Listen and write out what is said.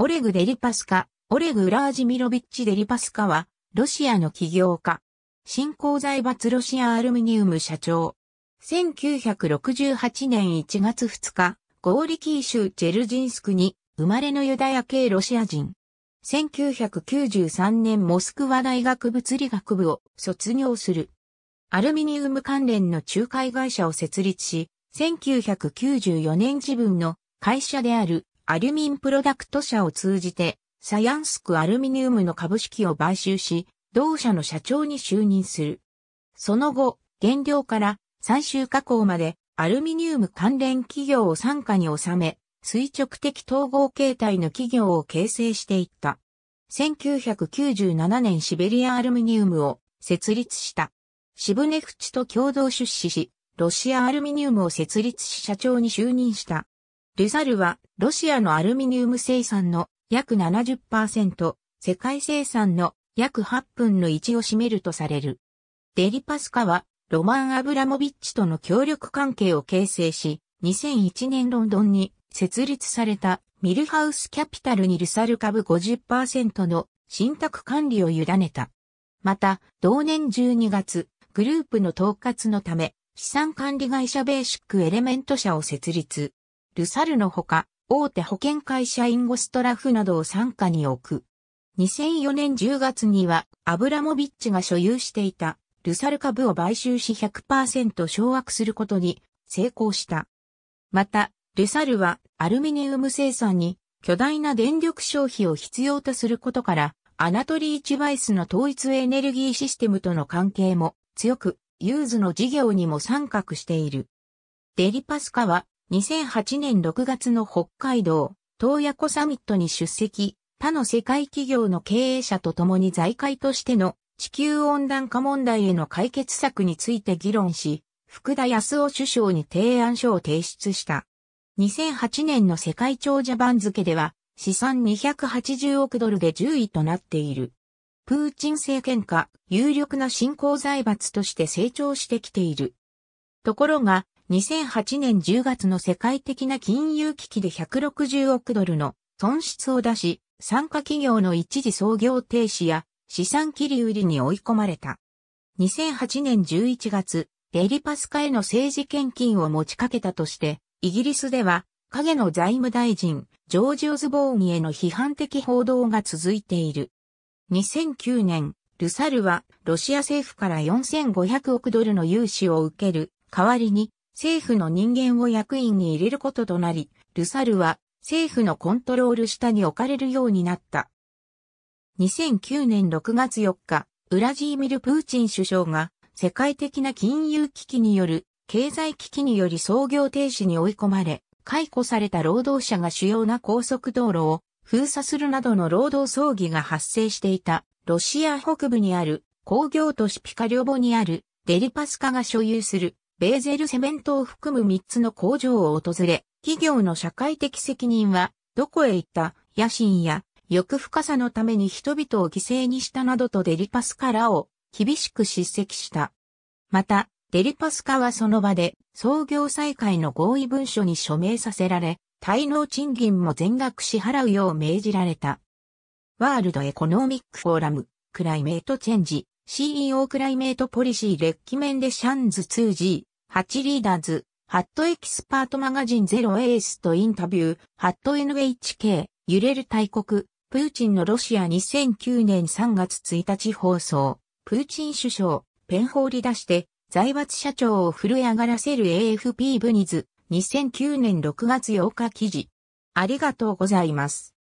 オレグ・デリパスカ、オレグ・ラージミロビッチ・デリパスカは、ロシアの起業家。新興財閥ロシアアルミニウム社長。1968年1月2日、ゴーリキー州ジェルジンスクに生まれのユダヤ系ロシア人。1993年モスクワ大学物理学部を卒業する。アルミニウム関連の仲介会社を設立し、1994年自分の会社であるアルミンプロダクト社を通じて、サヤンスクアルミニウムの株式を買収し、同社の社長に就任する。その後、原料から最終加工までアルミニウム関連企業を傘下に収め、垂直的統合形態の企業を形成していった。1997年シベリアアルミニウムを設立した。シブネフチと共同出資し、ロシアアルミニウムを設立し社長に就任した。ルサルはロシアのアルミニウム生産の約70%、世界生産の約8分の1を占めるとされる。デリパスカはロマン・アブラモビッチとの協力関係を形成し、2001年ロンドンに設立されたミルハウスキャピタルにルサル株50%の信託管理を委ねた。また、同年12月、グループの統括のため、資産管理会社ベーシックエレメント社を設立。ルサルのほか、大手保険会社インゴストラフなどを傘下に置く。2004年10月には、アブラモビッチが所有していた、ルサル株を買収し100%掌握することに成功した。また、ルサルはアルミニウム生産に巨大な電力消費を必要とすることから、アナトリー・チバイスの統一エネルギーシステムとの関係も強く、ユーズの事業にも参画している。デリパスカは2008年6月の北海道、東野湖サミットに出席、他の世界企業の経営者と共に財界としての地球温暖化問題への解決策について議論し、福田康夫首相に提案書を提出した。2008年の世界長者番付では、資産280億ドルで10位となっている。プーチン政権下、有力な新興財閥として成長してきている。ところが、2008年10月の世界的な金融危機で160億ドルの損失を出し、参加企業の一時創業停止や資産切り売りに追い込まれた。2008年11月、デリパスカへの政治献金を持ちかけたとして、イギリスでは影の財務大臣、ジョージ・オズボーンへの批判的報道が続いている。2009年、ルサルはロシア政府から4500億ドルの融資を受ける代わりに政府の人間を役員に入れることとなり、ルサルは政府のコントロール下に置かれるようになった。2009年6月4日、ウラジーミル・プーチン首相が世界的な金融危機による経済危機により操業停止に追い込まれ、解雇された労働者が主要な高速道路を封鎖するなどの労働争議が発生していたロシア北部にある工業都市ピカリョボにあるデリパスカが所有するベーゼルセメントを含む3つの工場を訪れ、企業の社会的責任は、どこへ行った、野心や、欲深さのために人々を犠牲にしたなどとデリパスカらを厳しく叱責した。また、デリパスカはその場で創業再開の合意文書に署名させられ、滞納賃金も全額支払うよう命じられた。ワールドエコノミックフォーラム、クライメートチェンジ、CEO クライメートポリシーレッキメンデシャンズ 2G、チリーダーズ、ハットエキスパートマガジンゼロエースとインタビュー、ハット NHK、揺れる大国、プーチンのロシア2009年3月1日放送、プーチン首相、ペン放り出して、財閥社長を震え上がらせる AFP ブニズ、2009年6月8日記事。ありがとうございます。